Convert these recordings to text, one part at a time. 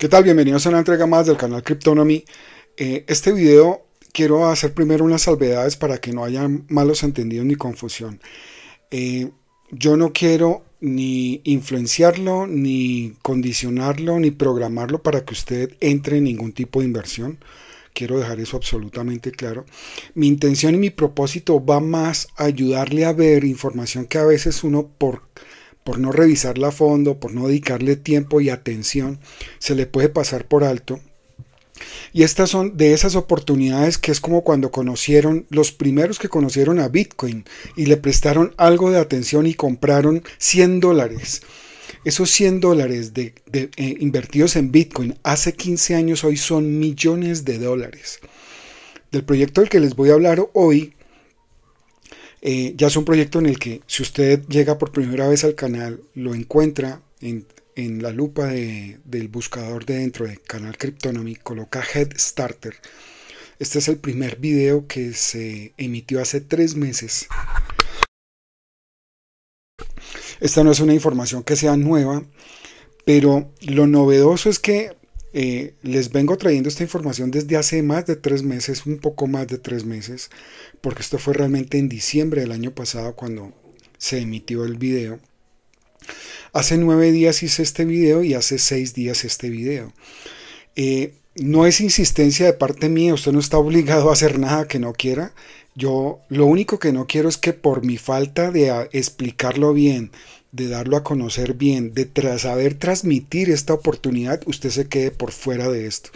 ¿Qué tal? Bienvenidos a una entrega más del canal Cryptonomy. Eh, este video quiero hacer primero unas salvedades para que no haya malos entendidos ni confusión. Eh, yo no quiero ni influenciarlo, ni condicionarlo, ni programarlo para que usted entre en ningún tipo de inversión. Quiero dejar eso absolutamente claro. Mi intención y mi propósito va más a ayudarle a ver información que a veces uno por por no revisarla a fondo, por no dedicarle tiempo y atención, se le puede pasar por alto. Y estas son de esas oportunidades que es como cuando conocieron los primeros que conocieron a Bitcoin y le prestaron algo de atención y compraron 100 dólares. Esos 100 dólares de, eh, invertidos en Bitcoin hace 15 años hoy son millones de dólares. Del proyecto del que les voy a hablar hoy eh, ya es un proyecto en el que si usted llega por primera vez al canal, lo encuentra en, la lupa del buscador de dentro de Canal Cryptonomy, coloca Head Starter. Este es el primer video que se emitió hace tres meses. Esta no es una información que sea nueva, pero lo novedoso es que eh, les vengo trayendo esta información desde hace más de tres meses, un poco más de tres meses, porque esto fue realmente en diciembre del año pasado cuando se emitió el video. Hace nueve días hice este video y hace seis días este video. Eh, no es insistencia de parte mía, usted no está obligado a hacer nada que no quiera. Yo lo único que no quiero es que por mi falta de ah, explicarlo bien, de darlo a conocer bien, de tras saber transmitir esta oportunidad, usted se quede por fuera de esto.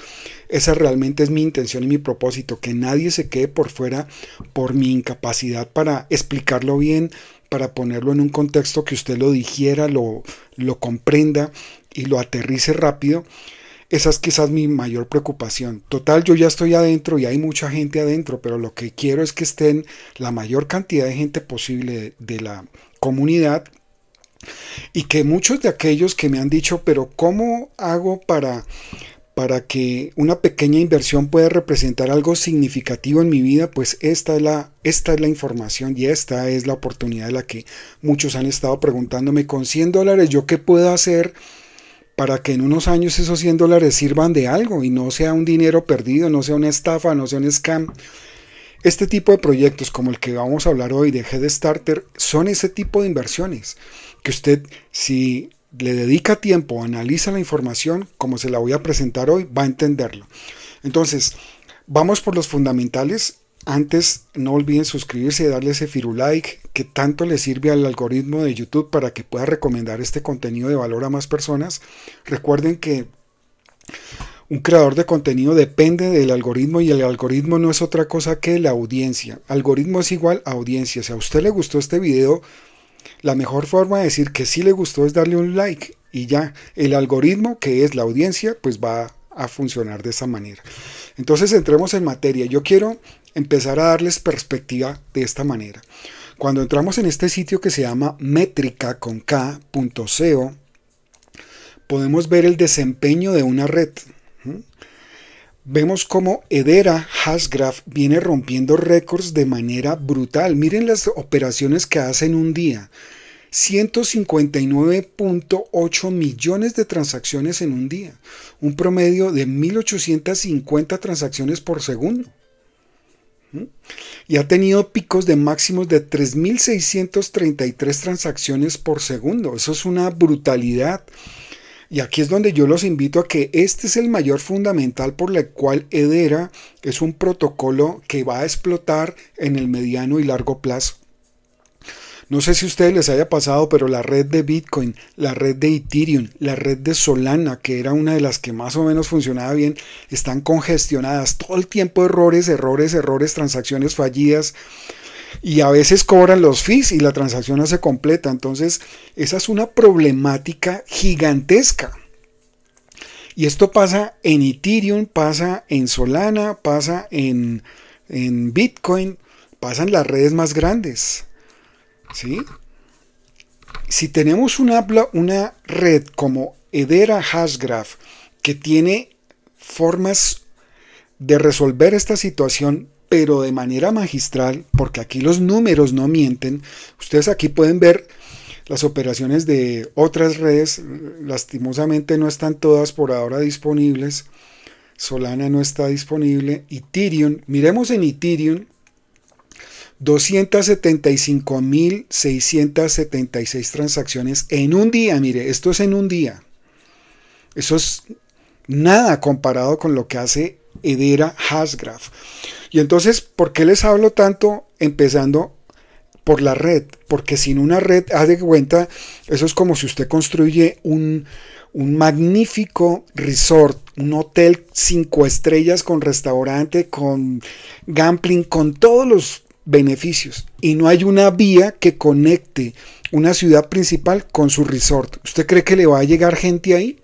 Esa realmente es mi intención y mi propósito, que nadie se quede por fuera por mi incapacidad para explicarlo bien, para ponerlo en un contexto que usted lo digiera, lo, lo comprenda y lo aterrice rápido. Esa es quizás mi mayor preocupación. Total, yo ya estoy adentro y hay mucha gente adentro, pero lo que quiero es que estén la mayor cantidad de gente posible de, la comunidad y que muchos de aquellos que me han dicho, pero ¿cómo hago para para que una pequeña inversión pueda representar algo significativo en mi vida, pues esta es la, esta es la información y esta es la oportunidad de la que muchos han estado preguntándome, con 100 dólares yo qué puedo hacer para que en unos años esos 100 dólares sirvan de algo y no sea un dinero perdido, no sea una estafa, no sea un scam. Este tipo de proyectos como el que vamos a hablar hoy de Head Starter son ese tipo de inversiones que usted si le dedica tiempo, analiza la información como se la voy a presentar hoy, va a entenderlo. Entonces, vamos por los fundamentales antes, no olviden suscribirse y darle ese firulike que tanto le sirve al algoritmo de YouTube para que pueda recomendar este contenido de valor a más personas. Recuerden que un creador de contenido depende del algoritmo y el algoritmo no es otra cosa que la audiencia. Algoritmo es igual a audiencia. Si a usted le gustó este video, la mejor forma de decir que sí le gustó es darle un like y ya el algoritmo que es la audiencia pues va a funcionar de esa manera. Entonces entremos en materia. Yo quiero empezar a darles perspectiva de esta manera. Cuando entramos en este sitio que se llama métrica con k.co, podemos ver el desempeño de una red. ¿Mm? Vemos cómo edera Hashgraph viene rompiendo récords de manera brutal. Miren las operaciones que hace en un día. 159.8 millones de transacciones en un día, un promedio de 1.850 transacciones por segundo. Y ha tenido picos de máximos de 3.633 transacciones por segundo. Eso es una brutalidad. Y aquí es donde yo los invito a que este es el mayor fundamental por el cual Edera es un protocolo que va a explotar en el mediano y largo plazo. No sé si a ustedes les haya pasado, pero la red de Bitcoin, la red de Ethereum, la red de Solana, que era una de las que más o menos funcionaba bien, están congestionadas. Todo el tiempo errores, errores, errores, transacciones fallidas. Y a veces cobran los fees y la transacción no se completa. Entonces, esa es una problemática gigantesca. Y esto pasa en Ethereum, pasa en Solana, pasa en, en Bitcoin, pasan las redes más grandes. Si tenemos una, red como Edera Hashgraph, que tiene formas de resolver esta situación, pero de manera magistral, porque aquí los números no mienten. Ustedes aquí pueden ver las operaciones de otras redes, lastimosamente no están todas por ahora disponibles. Solana no está disponible. Ethereum, miremos en Ethereum 275.676 transacciones en un día. Mire, esto es en un día. Eso es nada comparado con lo que hace Edera Hasgraph. Y entonces, ¿por qué les hablo tanto empezando por la red? Porque sin una red, haz de cuenta, eso es como si usted construye un, un magnífico resort, un hotel cinco estrellas con restaurante, con gambling, con todos los beneficios y no hay una vía que conecte una ciudad principal con su resort. ¿Usted cree que le va a llegar gente ahí?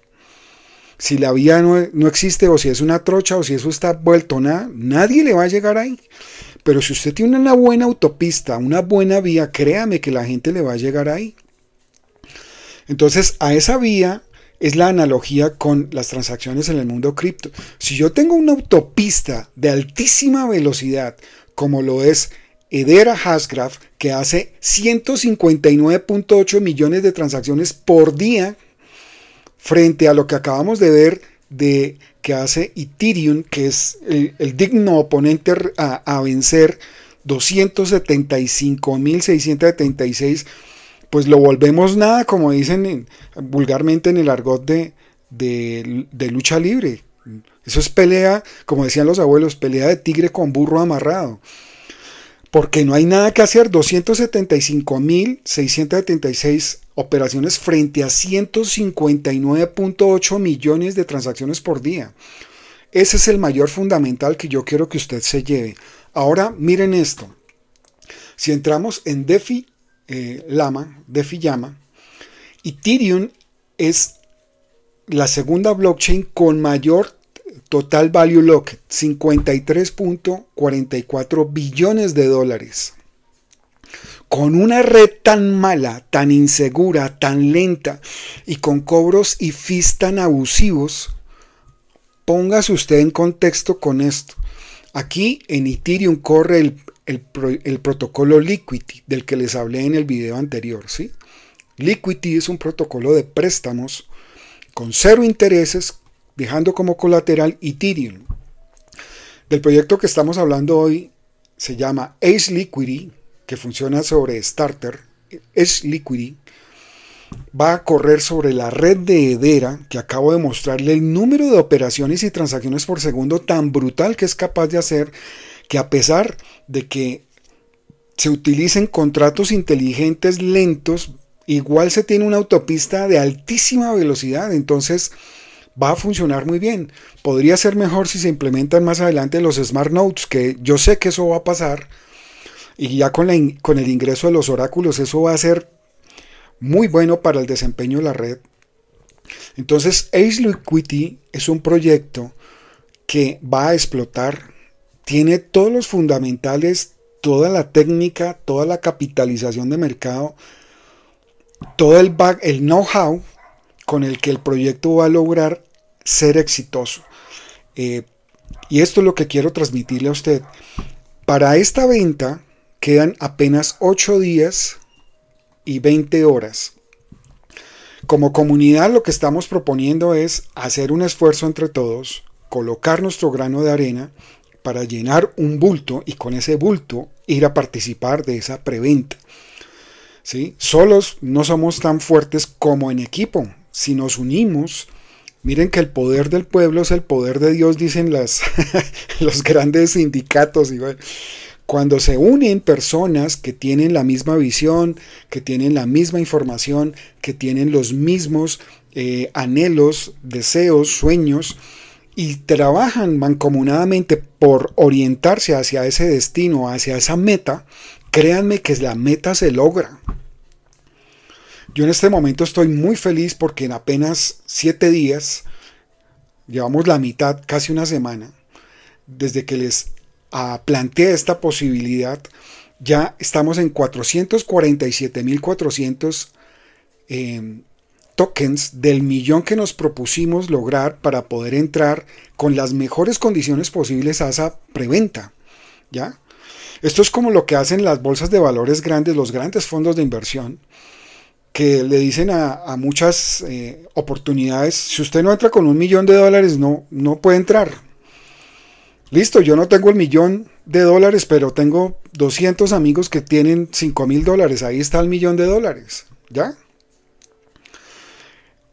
Si la vía no, existe o si es una trocha o si eso está vuelto nada, nadie le va a llegar ahí. Pero si usted tiene una buena autopista, una buena vía, créame que la gente le va a llegar ahí. Entonces, a esa vía es la analogía con las transacciones en el mundo cripto. Si yo tengo una autopista de altísima velocidad, como lo es Edera Hasgraf que hace 159.8 millones de transacciones por día, frente a lo que acabamos de ver de que hace Ethereum, que es el, digno oponente a, a vencer, 275.676, pues lo volvemos nada, como dicen vulgarmente en el argot de, de lucha libre. Eso es pelea, como decían los abuelos, pelea de tigre con burro amarrado porque no hay nada que hacer. 275.676 operaciones frente a 159.8 millones de transacciones por día. Ese es el mayor fundamental que yo quiero que usted se lleve. Ahora miren esto. Si entramos en DeFi eh, Lama, DeFi Llama, Ethereum es la segunda blockchain con mayor Total Value Locked, 53.44 billones de dólares. Con una red tan mala, tan insegura, tan lenta y con cobros y fees tan abusivos, póngase usted en contexto con esto. Aquí en Ethereum corre el, protocolo Liquity del que les hablé en el video anterior. ¿sí? Liquidity es un protocolo de préstamos con cero intereses dejando como colateral Ethereum. Del proyecto que estamos hablando hoy se llama Ace Liquidity, que funciona sobre Starter. Ace Liquidity va a correr sobre la red de Hedera, que acabo de mostrarle el número de operaciones y transacciones por segundo tan brutal que es capaz de hacer, que a pesar de que se utilicen contratos inteligentes lentos, igual se tiene una autopista de altísima velocidad. Entonces, va a funcionar muy bien. Podría ser mejor si se implementan más adelante los Smart Notes, que yo sé que eso va a pasar. Y ya con, con el ingreso de los oráculos, eso va a ser muy bueno para el desempeño de la red. Entonces, Ace Liquidity es un proyecto que va a explotar. Tiene todos los fundamentales, toda la técnica, toda la capitalización de mercado, todo el, el know-how con el que el proyecto va a lograr ser exitoso. Eh, y esto es lo que quiero transmitirle a usted. Para esta venta quedan apenas 8 días y 20 horas. Como comunidad lo que estamos proponiendo es hacer un esfuerzo entre todos, colocar nuestro grano de arena para llenar un bulto y con ese bulto ir a participar de esa preventa. ¿Sí? Solos no somos tan fuertes como en equipo. Si nos unimos, Miren que el poder del pueblo es el poder de Dios, dicen las, los grandes sindicatos. cuando se unen personas que tienen la misma visión, que tienen la misma información, que tienen los mismos eh, anhelos, deseos, sueños, y trabajan mancomunadamente por orientarse hacia ese destino, hacia esa meta, créanme que la meta se logra. Yo en este momento estoy muy feliz porque en apenas siete días, llevamos la mitad, casi una semana, desde que les ah, planteé esta posibilidad, ya estamos en 447.400 em, tokens del millón que nos propusimos lograr para poder entrar con las mejores condiciones posibles a esa preventa. ¿ya? Esto es como lo que hacen las bolsas de valores grandes, los grandes fondos de inversión que le dicen a, muchas eh, oportunidades, si usted no entra con un millón de dólares, no, no puede entrar. Listo, yo no tengo el millón de dólares, pero tengo 200 amigos que tienen 5 mil dólares. Ahí está el millón de dólares. ¿Ya?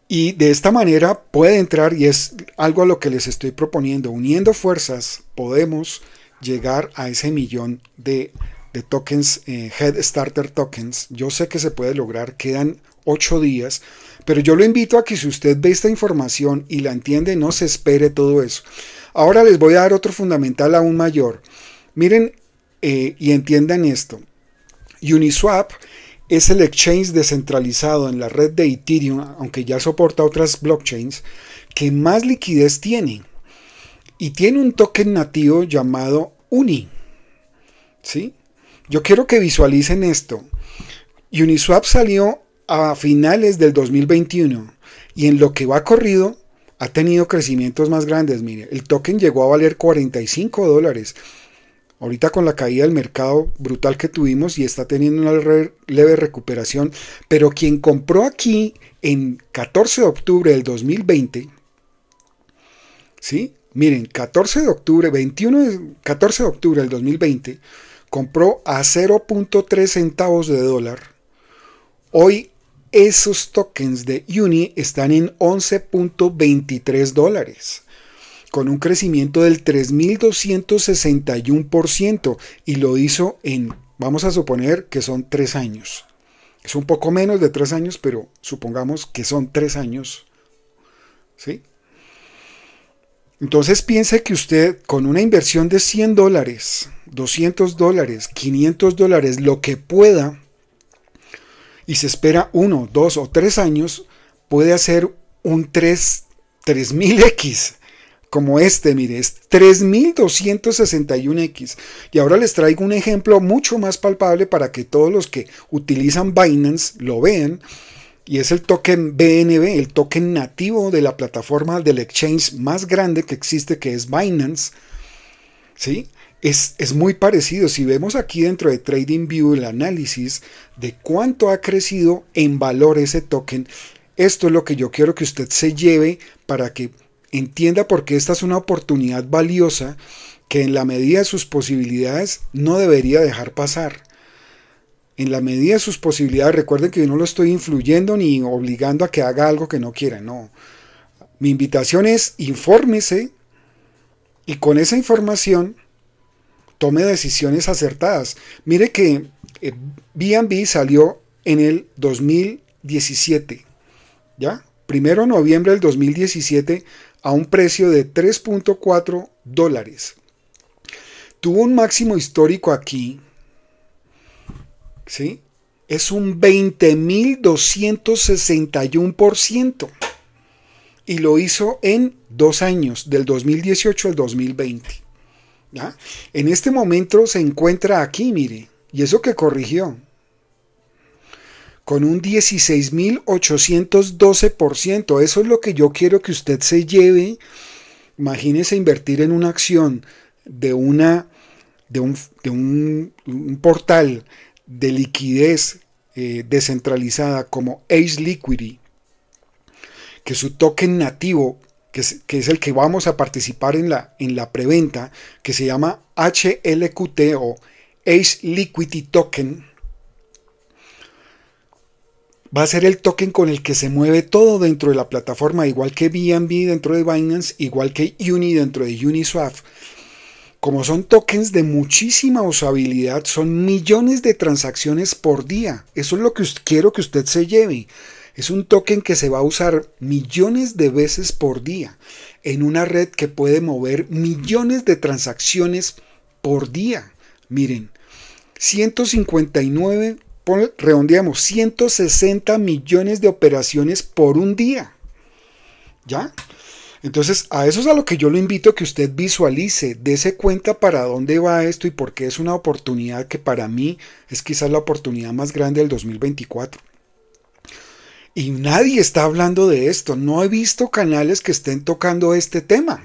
Y de esta manera puede entrar y es algo a lo que les estoy proponiendo. Uniendo fuerzas podemos llegar a ese millón de dólares tokens, eh, Head Starter Tokens. Yo sé que se puede lograr, quedan 8 días, pero yo lo invito a que si usted ve esta información y la entiende, no se espere todo eso. Ahora les voy a dar otro fundamental aún mayor. Miren eh, y entiendan esto. Uniswap es el exchange descentralizado en la red de Ethereum, aunque ya soporta otras blockchains, que más liquidez tiene. Y tiene un token nativo llamado UNI. ¿Sí? Yo quiero que visualicen esto. Uniswap salió a finales del 2021 y en lo que va corrido ha tenido crecimientos más grandes. Mire, el token llegó a valer 45 dólares. Ahorita con la caída del mercado brutal que tuvimos y está teniendo una leve recuperación, pero quien compró aquí en 14 de octubre del 2020, ¿sí? Miren, 14 de octubre, 21, 14 de octubre del 2020, compró a 0.3 centavos de dólar. Hoy esos tokens de Uni están en 11.23 dólares, con un crecimiento del 3.261% y lo hizo en, vamos a suponer que son tres años. Es un poco menos de tres años, pero supongamos que son tres años. ¿Sí? Entonces piense que usted con una inversión de 100 dólares, 200 dólares, 500 dólares, lo que pueda, y se espera uno, dos o tres años, puede hacer un 3000X, como este, mire, es 3261X. Y ahora les traigo un ejemplo mucho más palpable para que todos los que utilizan Binance lo vean y es el token BNB, el token nativo de la plataforma del exchange más grande que existe, que es Binance. ¿Sí? Es, es, muy parecido. Si vemos aquí dentro de TradingView el análisis de cuánto ha crecido en valor ese token, esto es lo que yo quiero que usted se lleve para que entienda por qué esta es una oportunidad valiosa que en la medida de sus posibilidades no debería dejar pasar en la medida de sus posibilidades, recuerden que yo no lo estoy influyendo ni obligando a que haga algo que no quiera, no. Mi invitación es infórmese y con esa información tome decisiones acertadas. Mire que bnb eh, salió en el 2017, ¿ya? Primero de noviembre del 2017 a un precio de 3.4 dólares. Tuvo un máximo histórico aquí ¿sí? Es un 20.261%. Y lo hizo en dos años, del 2018 al 2020. En este momento se encuentra aquí, mire, y eso que corrigió, con un 16.812%. Eso es lo que yo quiero que usted se lleve. Imagínese invertir en una acción de, una, de, un, de un portal de liquidez eh, descentralizada como Ace Liquidity, que su token nativo, que es, el que vamos a participar en la, en la preventa, que se llama HLQT o Ace Liquidity Token, va a ser el token con el que se mueve todo dentro de la plataforma, igual que BNB dentro de Binance, igual que Uni dentro de Uniswap. Como son tokens de muchísima usabilidad, son millones de transacciones por día. Eso es lo que quiero que usted se lleve. Es un token que se va a usar millones de veces por día en una red que puede mover millones de transacciones por día. Miren, 159, redondeamos, 160 millones de operaciones por un día. ¿Ya? Entonces, a eso es a lo que yo lo invito que usted visualice, dése cuenta para dónde va esto y por qué es una oportunidad que para mí es quizás la oportunidad más grande del 2024. Y nadie está hablando de esto, no he visto canales que estén tocando este tema.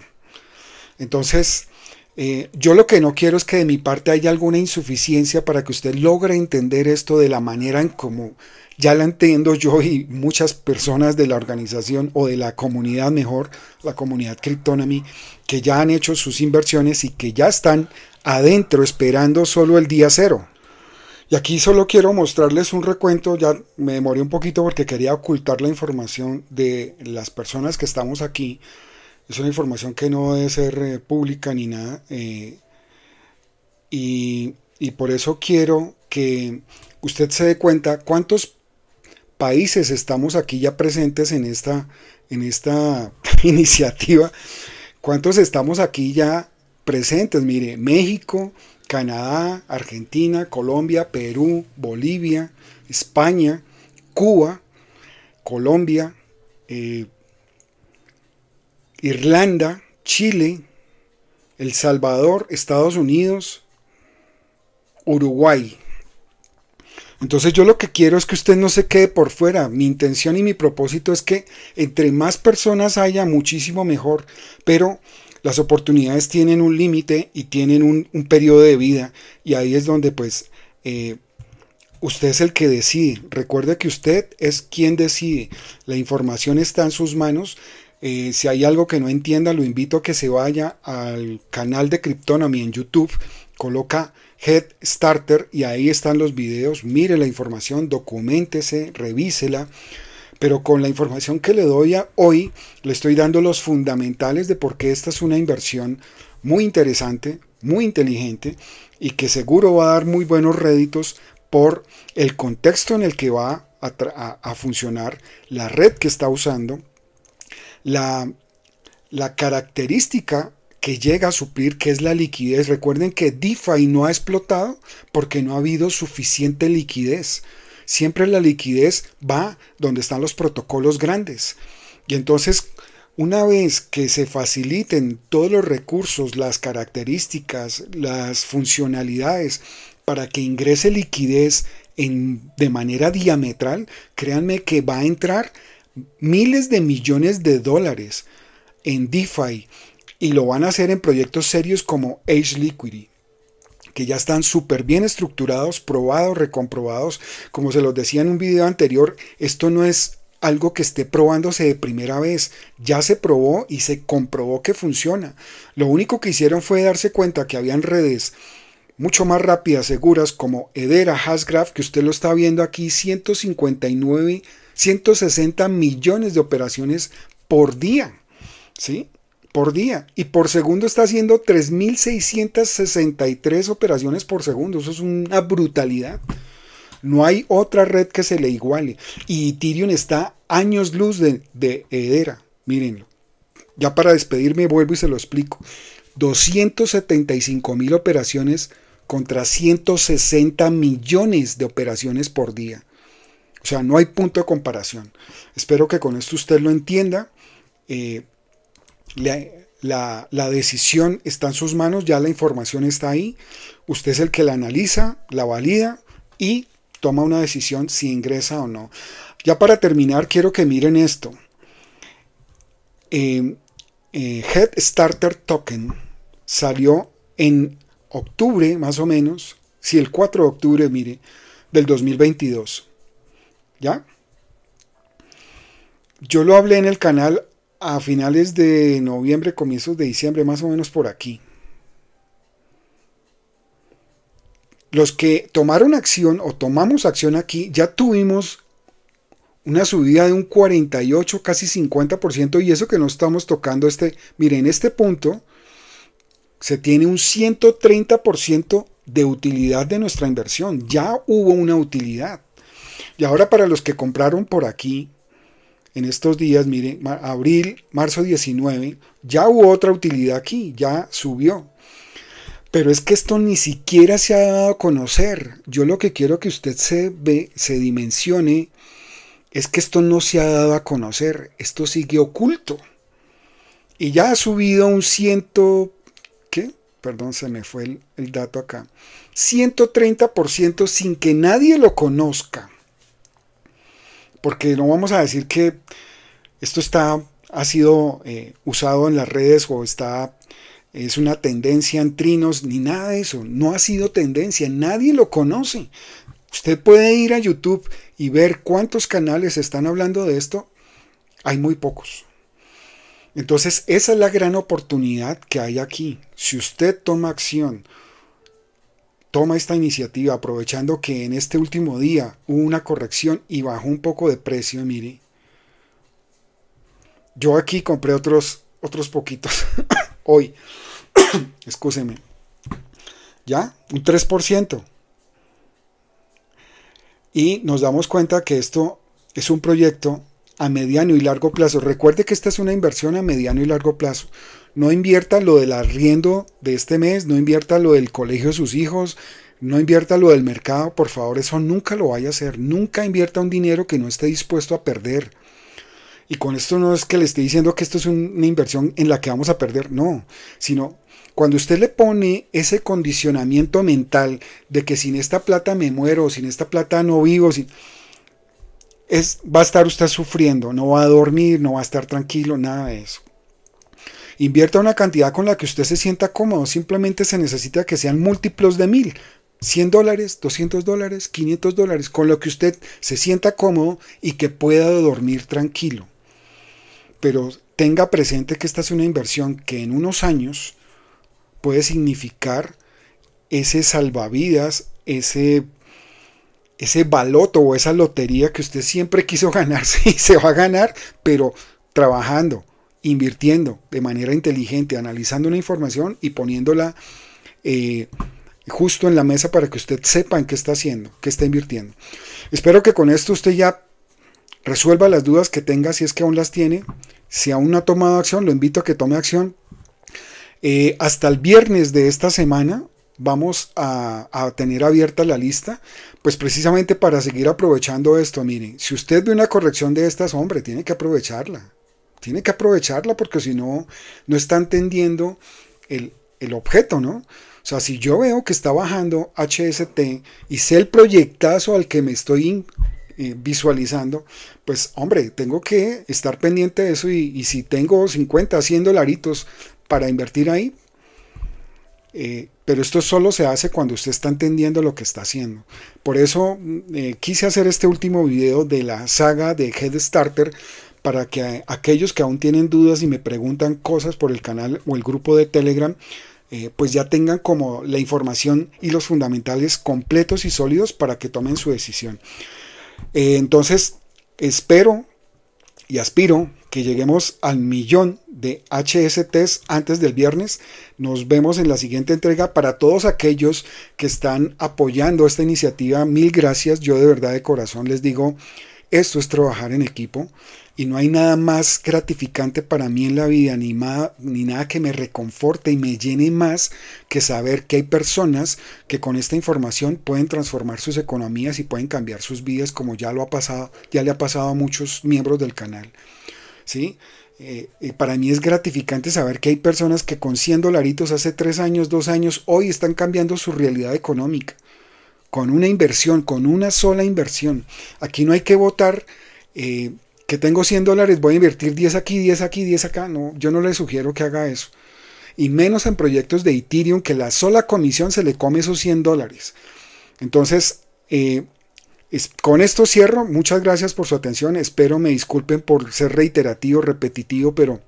Entonces, eh, yo lo que no quiero es que de mi parte haya alguna insuficiencia para que usted logre entender esto de la manera en como ya la entiendo yo y muchas personas de la organización o de la comunidad mejor, la comunidad Cryptonomy, que ya han hecho sus inversiones y que ya están adentro esperando solo el día cero. Y aquí solo quiero mostrarles un recuento, ya me demoré un poquito porque quería ocultar la información de las personas que estamos aquí es una información que no debe ser eh, pública ni nada. Eh, y, por eso quiero que usted se dé cuenta cuántos países estamos aquí ya presentes en esta, en esta iniciativa, cuántos estamos aquí ya presentes. Mire, México, Canadá, Argentina, Colombia, Perú, Bolivia, España, Cuba, Colombia. Eh, Irlanda, Chile, El Salvador, Estados Unidos, Uruguay. Entonces yo lo que quiero es que usted no se quede por fuera. Mi intención y mi propósito es que entre más personas haya, muchísimo mejor. Pero las oportunidades tienen un límite y tienen un, periodo de vida. Y ahí es donde pues eh, usted es el que decide. Recuerde que usted es quien decide. La información está en sus manos eh, si hay algo que no entienda, lo invito a que se vaya al canal de Cryptonomy en YouTube. Coloca Head Starter y ahí están los videos. Mire la información, documentese, revísela. Pero con la información que le doy a hoy, le estoy dando los fundamentales de por qué esta es una inversión muy interesante, muy inteligente y que seguro va a dar muy buenos réditos por el contexto en el que va a funcionar, la red que está usando, la, característica que llega a suplir, que es la liquidez. Recuerden que DeFi no ha explotado porque no ha habido suficiente liquidez. Siempre la liquidez va donde están los protocolos grandes. Y entonces, una vez que se faciliten todos los recursos, las características, las funcionalidades para que ingrese liquidez en, de manera diametral, créanme que va a entrar miles de millones de dólares en DeFi y lo van a hacer en proyectos serios como Age Liquidity que ya están súper bien estructurados, probados, recomprobados. Como se los decía en un video anterior, esto no es algo que esté probándose de primera vez. Ya se probó y se comprobó que funciona. Lo único que hicieron fue darse cuenta que habían redes mucho más rápidas, seguras, como Edera, Hasgraph, que usted lo está viendo aquí, 159 160 millones de operaciones por día, ¿sí? Por día. Y por segundo está haciendo 3.663 operaciones por segundo. Eso es una brutalidad. No hay otra red que se le iguale. Y Ethereum está años luz de, de Hedera. Mírenlo. Ya para despedirme vuelvo y se lo explico. 275 mil operaciones contra 160 millones de operaciones por día. O sea, no hay punto de comparación. Espero que con esto usted lo entienda. Eh, la, decisión está en sus manos, ya la información está ahí. Usted es el que la analiza, la valida y toma una decisión si ingresa o no. Ya para terminar, quiero que miren esto. Eh, eh, Head Starter Token salió en octubre, más o menos, si el 4 de octubre, mire, del 2022. ¿Ya? Yo lo hablé en el canal a finales de noviembre, comienzos de diciembre, más o menos por aquí. Los que tomaron acción o tomamos acción aquí, ya tuvimos una subida de un 48, casi 50%, y eso que no estamos tocando este, miren, en este punto se tiene un 130% de utilidad de nuestra inversión, ya hubo una utilidad. Y ahora para los que compraron por aquí, en estos días, miren, abril, marzo 19, ya hubo otra utilidad aquí, ya subió. Pero es que esto ni siquiera se ha dado a conocer. Yo lo que quiero que usted se ve, se dimensione, es que esto no se ha dado a conocer. Esto sigue oculto. Y ya ha subido un ciento, ¿qué? Perdón, se me fue el, el dato acá. 130% sin que nadie lo conozca porque no vamos a decir que esto está, ha sido eh, usado en las redes o está, es una tendencia en trinos, ni nada de eso. No ha sido tendencia, nadie lo conoce. Usted puede ir a YouTube y ver cuántos canales están hablando de esto. Hay muy pocos. Entonces, esa es la gran oportunidad que hay aquí. Si usted toma acción, toma esta iniciativa aprovechando que en este último día hubo una corrección y bajó un poco de precio, mire. Yo aquí compré otros, otros poquitos hoy. escúseme ¿Ya? Un 3%. Y nos damos cuenta que esto es un proyecto a mediano y largo plazo. Recuerde que esta es una inversión a mediano y largo plazo no invierta lo del arriendo de este mes, no invierta lo del colegio de sus hijos, no invierta lo del mercado, por favor, eso nunca lo vaya a hacer, nunca invierta un dinero que no esté dispuesto a perder. Y con esto no es que le esté diciendo que esto es una inversión en la que vamos a perder, no, sino cuando usted le pone ese condicionamiento mental de que sin esta plata me muero, sin esta plata no vivo, es, va a estar usted sufriendo, no va a dormir, no va a estar tranquilo, nada de eso invierta una cantidad con la que usted se sienta cómodo, simplemente se necesita que sean múltiplos de mil. 100 dólares, 200 dólares, 500 dólares, con lo que usted se sienta cómodo y que pueda dormir tranquilo. Pero tenga presente que esta es una inversión que en unos años puede significar ese salvavidas, ese, ese baloto o esa lotería que usted siempre quiso ganarse y se va a ganar, pero trabajando, invirtiendo de manera inteligente, analizando una información y poniéndola eh, justo en la mesa para que usted sepa en qué está haciendo, qué está invirtiendo. Espero que con esto usted ya resuelva las dudas que tenga, si es que aún las tiene. Si aún no ha tomado acción, lo invito a que tome acción. Eh, hasta el viernes de esta semana vamos a, tener abierta la lista, pues precisamente para seguir aprovechando esto. Miren, si usted ve una corrección de estas, hombre, tiene que aprovecharla. Tiene que aprovecharla porque si no, no está entendiendo el, objeto, ¿no? O sea, si yo veo que está bajando HST y sé el proyectazo al que me estoy eh, visualizando, pues hombre, tengo que estar pendiente de eso y, si tengo 50, 100 dolaritos para invertir ahí, eh, pero esto solo se hace cuando usted está entendiendo lo que está haciendo. Por eso mm, eh, quise hacer este último video de la saga de Head Starter para que aquellos que aún tienen dudas y me preguntan cosas por el canal o el grupo de Telegram, eh, pues ya tengan como la información y los fundamentales completos y sólidos para que tomen su decisión. Eh, entonces, espero y aspiro que lleguemos al millón de HSTs antes del viernes. Nos vemos en la siguiente entrega. Para todos aquellos que están apoyando esta iniciativa, mil gracias. Yo de verdad de corazón les digo, esto es trabajar en equipo. Y no hay nada más gratificante para mí en la vida, ni, ni nada que me reconforte y me llene más que saber que hay personas que con esta información pueden transformar sus economías y pueden cambiar sus vidas, como ya lo ha pasado, ya le ha pasado a muchos miembros del canal. ¿Sí? Eh, para mí es gratificante saber que hay personas que con 100 dolaritos hace 3 años, 2 años, hoy están cambiando su realidad económica. Con una inversión, con una sola inversión. Aquí no hay que votar eh, que tengo 100 dólares, voy a invertir 10 aquí, 10 aquí, 10 acá. No, yo no le sugiero que haga eso. Y menos en proyectos de Ethereum, que la sola comisión se le come esos 100 dólares. Entonces, eh, con esto cierro. Muchas gracias por su atención. Espero me disculpen por ser reiterativo, repetitivo, pero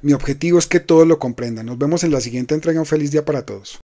mi objetivo es que todos lo comprendan. Nos vemos en la siguiente entrega. Un feliz día para todos.